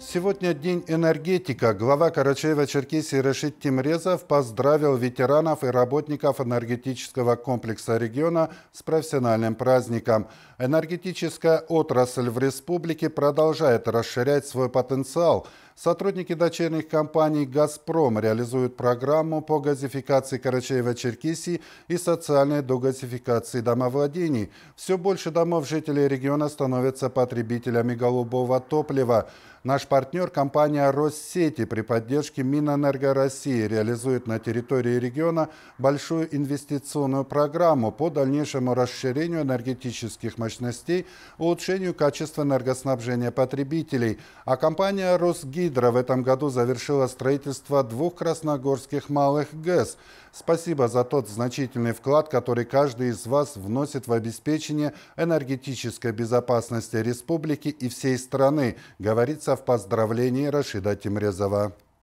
Сегодня День энергетика. Глава Карачаева-Черкесии Рашид Тимрезов поздравил ветеранов и работников энергетического комплекса региона с профессиональным праздником. Энергетическая отрасль в республике продолжает расширять свой потенциал – Сотрудники дочерних компаний «Газпром» реализуют программу по газификации Карачаева-Черкесии и социальной догазификации домовладений. Все больше домов жителей региона становятся потребителями голубого топлива. Наш партнер, компания «Россети» при поддержке Минэнерго России реализует на территории региона большую инвестиционную программу по дальнейшему расширению энергетических мощностей, улучшению качества энергоснабжения потребителей. А компания «Росгид» Сидра в этом году завершила строительство двух красногорских малых ГЭС. Спасибо за тот значительный вклад, который каждый из вас вносит в обеспечение энергетической безопасности республики и всей страны, говорится в поздравлении Рашида Тимрезова.